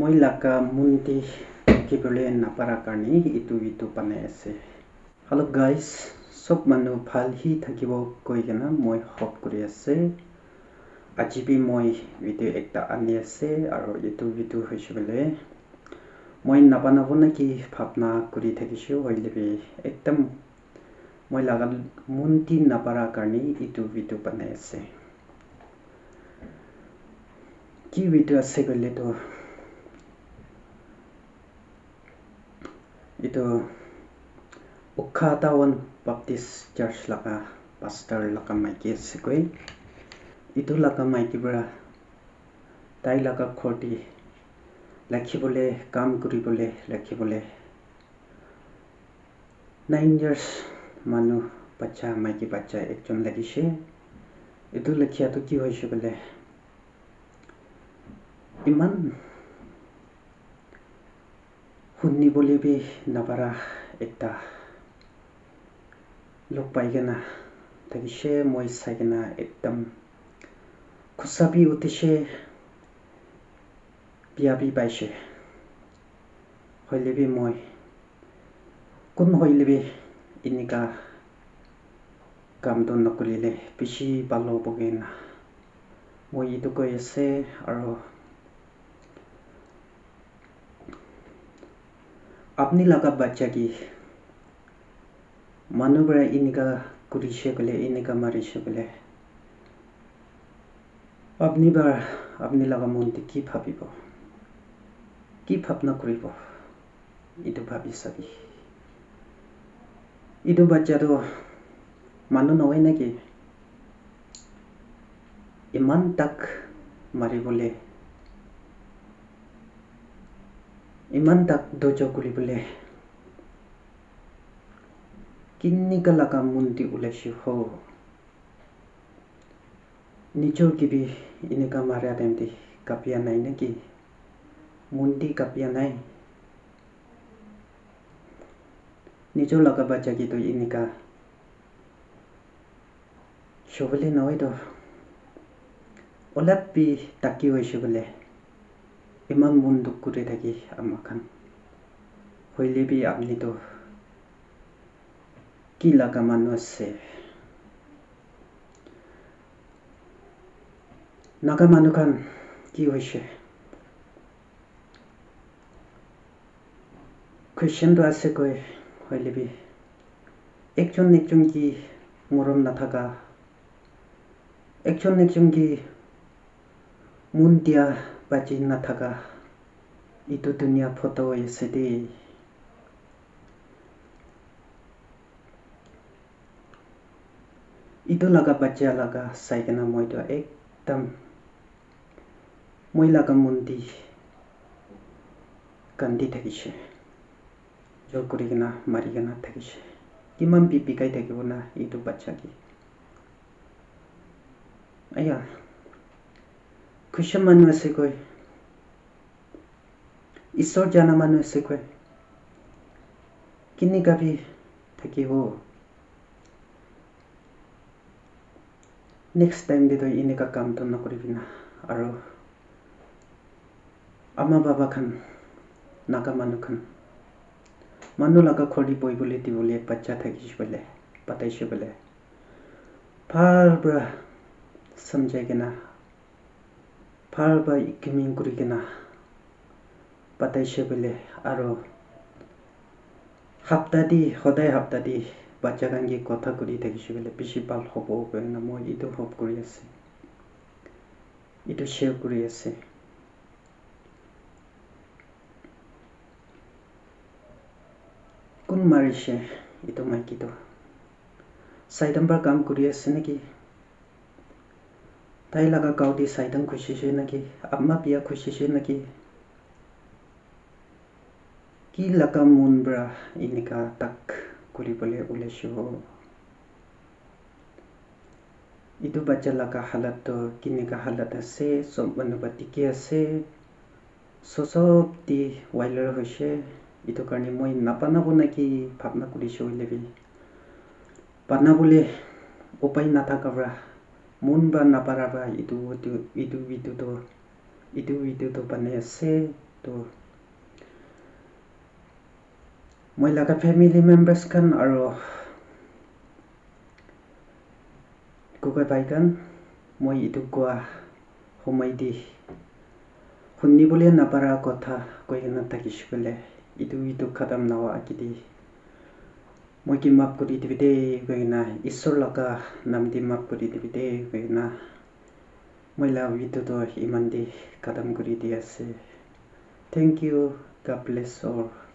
মই লাকা মুন্তি কিবলৈ নাপাৰা কাৰণে ইটো ইটো বনাই আছে হেল্ল' গাইজ চব মানুহ ভাল সি থাকিব কৈ কেনে মই হপ কৰি আছে আজি বি মই ভিডিঅ' এটা আনি আছে আৰু ইটো ইটো হৈছে বোলে মই নাপানাব নেকি ভাৱনা কৰি থাকিছোঁ হ'লে বি একদম মই লাগাল মুন্তি নাপাৰা কাৰণে ইটো ইটো বনাই আছে কি ভিডিঅ' আছে বুলিলেতো Ito, Ukatawan Baptist Church laka, Pastor laka Mikey Sikwe. Ito laka Mikey bra, tayo laka Kodi, laki bole, kam kuri bole, laki bole. Nine years, manu, bacha, Mikey bacha, ekjon laki siya. Ito laki ato ki hoi siya bole. Iman, শুনিবলৈ বি নাপাৰা এটা লগ পাই কেনে থাকিছে মই চাই কেনে একদম খুচাপি উঠিছে বিয়া বি পাইছে হ'লে বি মই কোন হ'লে বি এনেকুৱা কামটো নকৰিলে বেছি পালো পকে না মই এইটো কৈ আছে আৰু अपनी लगा बच्चा की मनुबड़ा इनका कुरीशे बोले इनका मरीशे बोले अपनी बार अपनी लगा मन थी की भाभी बो की भापना कुरी बो इधर भाभी सभी इधर बच्चा तो मनु नवे ना कि इमान तक मरी बोले इमान तक dojo kuri bole kinni kala ka mundi uleshi ho nicho ki bi ine ka marya time di kapya nai na ki मुंडी कपिया नहीं निचो लगा बच्चा की तो इनका शोभले नए तो ओलप भी तकी हुई शोभले ইমান মন দুখ কৰি থাকি আমাখান হইলে বি আপনিতো কি লগা মানুহ আছে নাগা মানুহখন কি হৈছে কুৱেশ্যনটো আছে কৈ হইলে বি একজন একজন কি মৰম নাথাকা একজন একজন কি মন Pachinataga itu dunia foto yang sedih. itu laga baca laga saya kena moi dua ekdam moi laga mundi kandi thakishe jor kuri kena mari kena thakishe kiman pipi kai thakibo na itu bacha ki aya Cushion manu sequoi. Isor jana manu sequoi. Kinni gabi taki ho. Next time dito inika kam to nakurivina. Aro. Ama baba kan. Naka manu kan. Manu laga kori boy bole di bole pacha taki shibole. Patai shibole. Palbra. Samjagina. ভাল বা ইকুইমিং কৰি কিনে পাতাইছে বোলে আৰু সপ্তাহ দি সদায় সপ্তাহ দি বাচ্চা গান কথা কৰি থাকিছে বোলে বেছি ভাল হ'ব কাৰণে মই এইটো হব কৰি আছে এইটো শ্বেয়াৰ কৰি আছে কোন মাৰিছে এইটো মাইকীটো চাৰি নম্বৰ কাম কৰি আছে নেকি tai laga gau di saidang khushi shi na ki amma pia khushi shi na ki ki laga mun bra inika tak kuri bole ule shi ho itu bacha laga halat to kinika halat ase sob manuba tiki ase sosob di wailer hoise itu karne moi napanabo naki bhabna kurishi hoilebi পানা বলে উপায় নাথাকা munba na paraba itu itu itu itu to itu itu to panese to moi laga family members kan aro kukai pai kan moi itu kwa homai di khunni bole na para kotha koi na takish bole itu itu khatam nawa akidi মই কি মাপ কৰি দিবি দেই গৈ না ঈশ্বৰ লগা নাম দি মাপ কৰি দিবি দেই গৈ না মহিলা উইটোতো ইমান দি কাদাম কৰি দি আছে থেংক ইউ গা প্লেছৰ